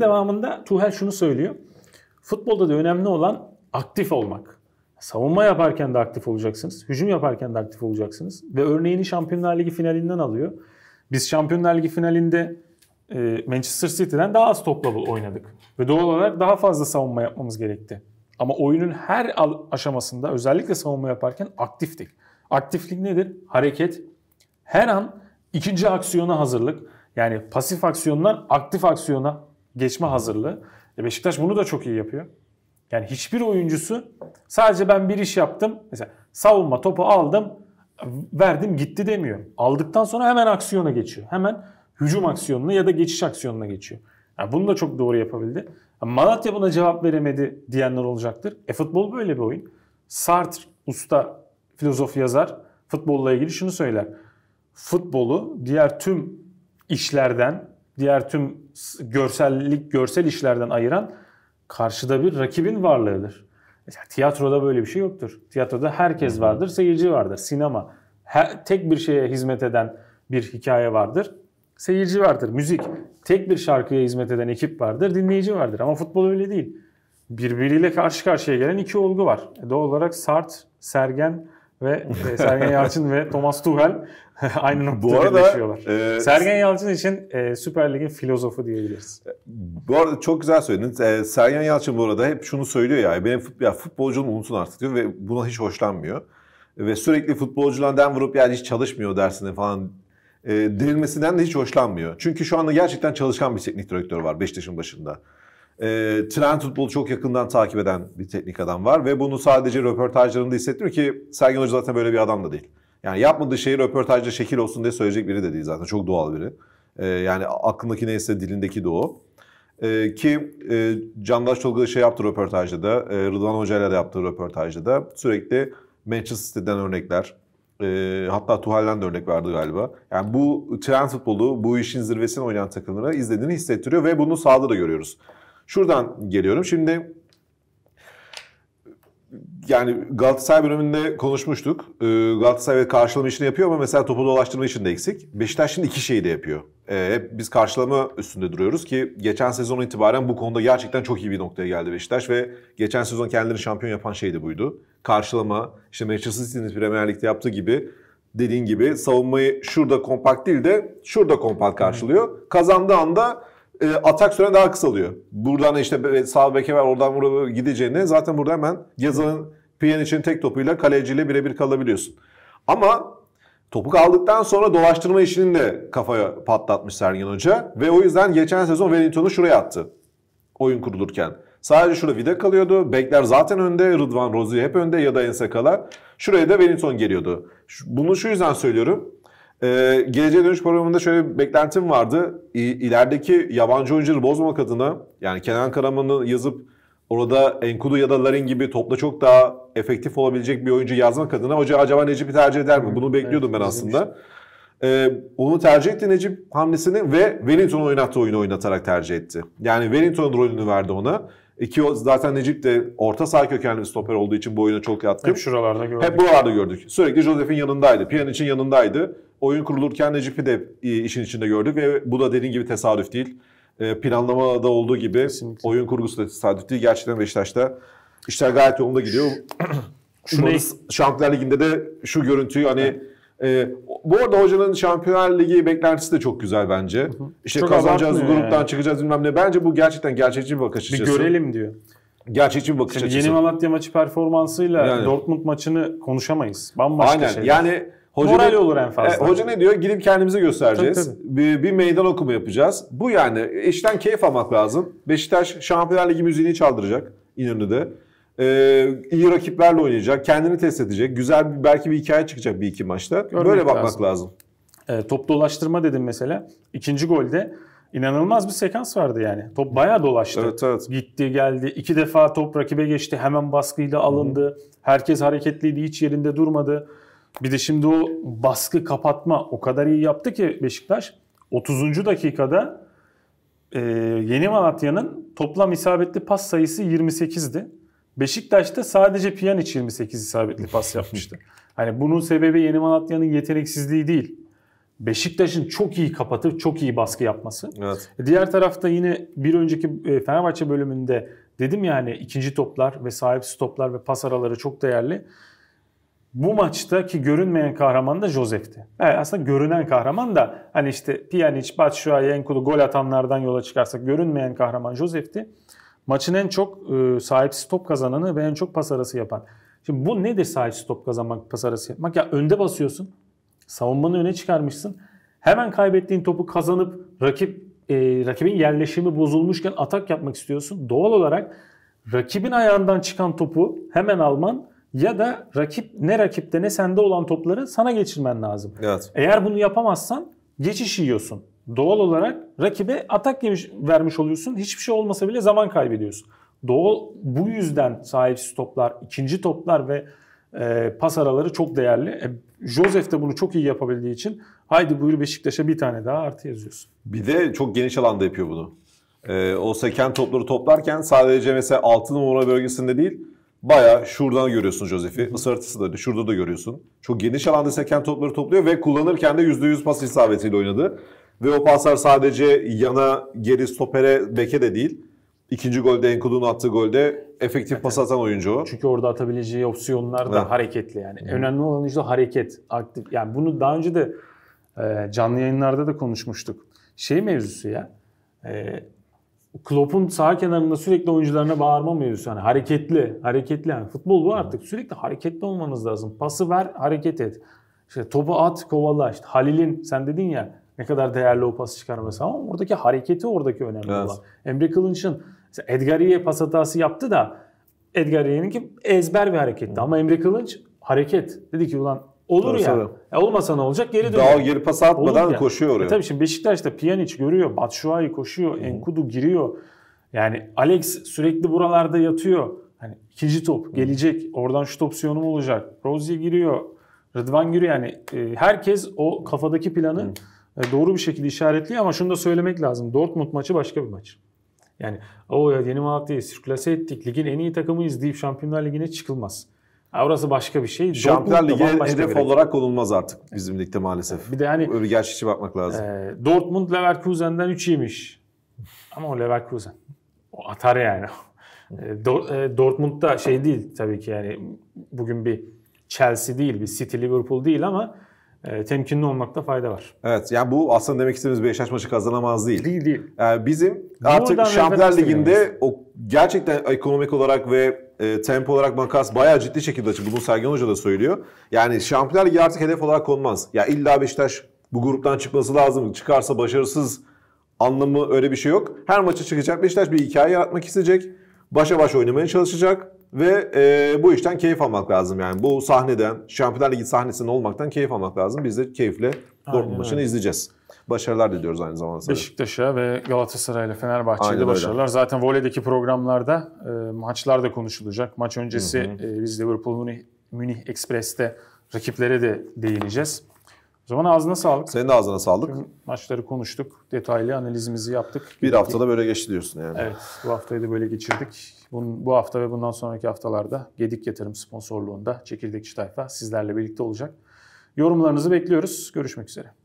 devamında Tuhel şunu söylüyor. Futbolda da önemli olan aktif olmak. Savunma yaparken de aktif olacaksınız. Hücum yaparken de aktif olacaksınız. Ve örneğini Şampiyonlar Ligi finalinden alıyor. Biz Şampiyonlar Ligi finalinde e, Manchester City'den daha az topla oynadık. Ve doğal olarak daha fazla savunma yapmamız gerekti. Ama oyunun her aşamasında özellikle savunma yaparken aktiftik. Aktiflik nedir? Hareket. Her an ikinci aksiyona hazırlık. Yani pasif aksiyonlar aktif aksiyona geçme hazırlığı. E Beşiktaş bunu da çok iyi yapıyor. Yani hiçbir oyuncusu sadece ben bir iş yaptım. Mesela savunma topu aldım, verdim gitti demiyor. Aldıktan sonra hemen aksiyona geçiyor. Hemen hücum aksiyonuna ya da geçiş aksiyonuna geçiyor. Yani bunu da çok doğru yapabildi. Malatya buna cevap veremedi diyenler olacaktır. E futbol böyle bir oyun. Sartre usta filozof yazar futbolla ilgili şunu söyler. Futbolu diğer tüm işlerden diğer tüm görsellik, görsel işlerden ayıran karşıda bir rakibin varlığıdır. Mesela tiyatroda böyle bir şey yoktur. Tiyatroda herkes vardır, seyirci vardır. Sinema her, tek bir şeye hizmet eden bir hikaye vardır. Seyirci vardır. Müzik tek bir şarkıya hizmet eden ekip vardır, dinleyici vardır. Ama futbol öyle değil. Birbiriyle karşı karşıya gelen iki olgu var. E, doğal olarak Sart, Sergen ve e, Sergen Yalçın ve Thomas Tuchel aynı noktada yaşıyorlar. E, Sergen Yalçın için e, Süper Lig'in filozofu diyebiliriz. Bu arada çok güzel söylediniz. E, Sergen Yalçın bu arada hep şunu söylüyor ya. Benim futbol, ya futbolculuğumu unutun artık diyor ve buna hiç hoşlanmıyor. Ve sürekli futbolculardan vurup yani hiç çalışmıyor dersine falan e, denilmesinden de hiç hoşlanmıyor. Çünkü şu anda gerçekten çalışkan bir teknik direktör var Beşiktaş'ın başında e, ee, trend futbolu çok yakından takip eden bir teknik adam var. Ve bunu sadece röportajlarında hissetmiyor ki Sergen Hoca zaten böyle bir adam da değil. Yani yapmadığı şeyi röportajda şekil olsun diye söyleyecek biri de değil zaten. Çok doğal biri. E, yani aklındaki neyse dilindeki de o. E, ki e, Candaş Tolga şey yaptı röportajda da, e, Rıdvan Hoca'yla da yaptığı röportajda da sürekli Manchester City'den örnekler, e, hatta Tuhal'den de örnek vardı galiba. Yani bu trend futbolu, bu işin zirvesini oynayan takımlara izlediğini hissettiriyor ve bunu sahada da görüyoruz. Şuradan geliyorum. Şimdi yani Galatasaray bölümünde konuşmuştuk. Ee, Galatasaray karşılama işini yapıyor ama mesela topu dolaştırma işinde eksik. Beşiktaş şimdi iki şeyi de yapıyor. Ee, hep biz karşılama üstünde duruyoruz ki geçen sezon itibaren bu konuda gerçekten çok iyi bir noktaya geldi Beşiktaş ve geçen sezon kendilerini şampiyon yapan şey de buydu. Karşılama, işte Manchester City'nin Premier Lig'de yaptığı gibi dediğin gibi savunmayı şurada kompakt değil de şurada kompakt karşılıyor. Kazandığı anda e, atak süren daha kısalıyor. Buradan işte sağ beke ver oradan buraya gideceğini zaten burada hemen piyan için tek topuyla kaleciyle birebir kalabiliyorsun. Ama topu aldıktan sonra dolaştırma işini de kafaya patlatmış Sergen Hoca. Ve o yüzden geçen sezon Wellington'u şuraya attı. Oyun kurulurken. Sadece şurada vida kalıyordu. Bekler zaten önde. Rıdvan Rozi hep önde ya da Ensekalar. Şuraya da Wellington geliyordu. Bunu şu yüzden söylüyorum. Ee, geleceğe dönüş programında şöyle bir beklentim vardı. İ, ilerideki yabancı oyuncuları bozmamak adına yani Kenan Karaman'ı yazıp orada Enkudu ya da Larin gibi topla çok daha efektif olabilecek bir oyuncu yazmak adına hoca acaba Necip'i tercih eder mi? Bunu bekliyordum evet, ben aslında. Ee, onu tercih etti Necip hamlesini ve Wellington oynattığı oyunu oynatarak tercih etti. Yani Wellington rolünü verdi ona. İki e, zaten Necip de orta saha kökenli stoper olduğu için bu oyuna çok yatkın. Hep şuralarda gördük. Hep buralarda gördük. Sürekli Josef'in yanındaydı. için yanındaydı. Oyun kurulurken Necip'i de e, işin içinde gördük ve bu da dediğin gibi tesadüf değil. E, Planlamada olduğu gibi Kesinlikle. oyun kurgusu da tesadüf değil. Gerçekten Beşiktaş'ta işler gayet yolunda gidiyor. Şu Şampiyonlar Ligi'nde de şu görüntüyü hani evet e, bu arada hocanın Şampiyonlar Ligi beklentisi de çok güzel bence. Hı hı. İşte çok kazanacağız, gruptan yani. çıkacağız bilmem ne. Bence bu gerçekten gerçekçi bir bakış açısı. Bir görelim diyor. Gerçekçi bir bakış Şimdi açısı. Yeni Malatya maçı performansıyla yani. Dortmund maçını konuşamayız. Bambaşka Aynen. şeyler. Yani Hoca Moral ne, olur en fazla. E, hoca ne diyor? Gidip kendimize göstereceğiz. Tabii, tabii. Bir, bir meydan okuma yapacağız. Bu yani işten keyif almak lazım. Beşiktaş Şampiyonlar Ligi müziğini çaldıracak İnönü'de. Ee, iyi rakiplerle oynayacak. Kendini test edecek. Güzel bir, belki bir hikaye çıkacak bir iki maçta. Görmek Böyle bakmak lazım. lazım. E, top dolaştırma dedim mesela. İkinci golde inanılmaz bir sekans vardı yani. Top bayağı dolaştı. Evet, evet. Gitti geldi. İki defa top rakibe geçti. Hemen baskıyla alındı. hı Herkes hareketliydi. Hiç yerinde durmadı. Bir de şimdi o baskı kapatma o kadar iyi yaptı ki Beşiktaş. 30. dakikada e, Yeni Malatya'nın toplam isabetli pas sayısı 28'di. Beşiktaş'ta sadece Pjanic 28 isabetli pas yapmıştı. hani bunun sebebi Yeni Malatya'nın yeteneksizliği değil. Beşiktaş'ın çok iyi kapatıp çok iyi baskı yapması. Evet. E, diğer tarafta yine bir önceki e, Fenerbahçe bölümünde dedim yani ikinci toplar ve sahipsiz toplar ve pas araları çok değerli. Bu maçtaki görünmeyen kahraman da Josef'ti. Yani e, aslında görünen kahraman da hani işte Pjanic, Batshuayi, Enkulu gol atanlardan yola çıkarsak görünmeyen kahraman Josef'ti. Maçın en çok e, sahipsiz top kazananı ve en çok pas arası yapan. Şimdi bu nedir sahipsiz top kazanmak, pas arası yapmak? Ya önde basıyorsun. Savunmanı öne çıkarmışsın. Hemen kaybettiğin topu kazanıp rakip e, rakibin yerleşimi bozulmuşken atak yapmak istiyorsun. Doğal olarak rakibin ayağından çıkan topu hemen alman ya da rakip ne rakipte ne sende olan topları sana geçirmen lazım. Evet. Eğer bunu yapamazsan geçiş yiyorsun. Doğal olarak rakibe atak yemiş, vermiş oluyorsun. Hiçbir şey olmasa bile zaman kaybediyorsun. Doğal bu yüzden sahipsiz toplar, ikinci toplar ve e, pas araları çok değerli. E, Josef de bunu çok iyi yapabildiği için haydi buyur Beşiktaş'a bir tane daha artı yazıyorsun. Bir de çok geniş alanda yapıyor bunu. E, o seken topları toplarken sadece mesela altı numara bölgesinde değil baya şuradan görüyorsun Josef'i. Isırtısı da Şurada da görüyorsun. Çok geniş alanda seken topları topluyor ve kullanırken de %100 pas isabetiyle oynadı. Ve o paslar sadece yana, geri, stopere, beke de değil. İkinci golde Enkudu'nun attığı golde efektif evet. pas atan oyuncu o. Çünkü orada atabileceği opsiyonlar da evet. hareketli yani. Hı. Önemli olan işte hareket, aktif. Yani bunu daha önce de e, canlı yayınlarda da konuşmuştuk. Şey mevzusu ya. E, Klopp'un sağ kenarında sürekli oyuncularına bağırma mevzusu. Yani hareketli, hareketli. Yani futbol bu artık. Sürekli hareketli olmanız lazım. Pası ver, hareket et. İşte topu at, kovala. İşte Halil'in sen dedin ya ne kadar değerli o pası çıkarması ama oradaki hareketi oradaki önemli evet. olan. Emre Kılınç'ın Edgariye pas hatası yaptı da Edgariye'ninki ezber bir hareketti. Hı. Ama Emre Kılınç hareket. Dedi ki ulan Olur Doğru ya. E olmasa ne olacak? Geri dönüyor. Daha geri pas atmadan Olur koşuyor oraya. E tabii şimdi Beşiktaş'ta Pjanic görüyor. Batshuayi koşuyor. Hmm. Enkudu giriyor. Yani Alex sürekli buralarda yatıyor. Hani ikinci top hmm. gelecek. Oradan şu opsiyonum olacak. Rozier giriyor. Rıdvan giriyor. Yani e, herkes o kafadaki planı hmm e, doğru bir şekilde işaretliyor ama şunu da söylemek lazım. Dortmund maçı başka bir maç. Yani o ya yeni Malatya'yı sirkülase ettik. Ligin en iyi takımıyız deyip Şampiyonlar Ligi'ne çıkılmaz. Orası başka bir şey. Şampiyonlar Ligi hedef olarak konulmaz artık bizim ligde maalesef. Bir de yani öyle gerçekçi bakmak lazım. E, Dortmund Leverkusen'den 3 yemiş. Ama o Leverkusen. O atar yani. E, e, Dortmund da şey değil tabii ki yani bugün bir Chelsea değil, bir City Liverpool değil ama e, temkinli olmakta fayda var. Evet yani bu aslında demek istediğimiz bir eşleşme maçı kazanamaz değil. Değil değil. Yani ee, bizim artık Şampiyonlar Ligi'nde o gerçekten ekonomik olarak ve e, tempo olarak makas bayağı ciddi şekilde açık. Bunu Sergen Hoca da söylüyor. Yani Şampiyonlar Ligi artık hedef olarak konmaz. Ya illa Beşiktaş bu gruptan çıkması lazım. Çıkarsa başarısız anlamı öyle bir şey yok. Her maça çıkacak. Beşiktaş bir hikaye yaratmak isteyecek. Başa baş oynamaya çalışacak. Ve e, bu işten keyif almak lazım yani. Bu sahneden, Şampiyonlar Ligi sahnesinde olmaktan keyif almak lazım. Biz de keyifle Dortmund maçını izleyeceğiz. Başarılar diliyoruz aynı zamanda sana. Beşiktaş'a ve Galatasaray'la Fenerbahçe'ye de başarılar. Öyle. Zaten voleydeki programlarda e, maçlar da konuşulacak. Maç öncesi hı hı. E, biz Liverpool Münih, Münih Express'te rakiplere de değineceğiz. O zaman ağzına sağlık. Senin de ağzına sağlık. Tüm maçları konuştuk. Detaylı analizimizi yaptık. Bir haftada böyle geçti diyorsun yani. Evet. Bu haftayı da böyle geçirdik. Bunun, bu hafta ve bundan sonraki haftalarda Gedik Yatırım sponsorluğunda Çekirdekçi Tayfa sizlerle birlikte olacak. Yorumlarınızı bekliyoruz. Görüşmek üzere.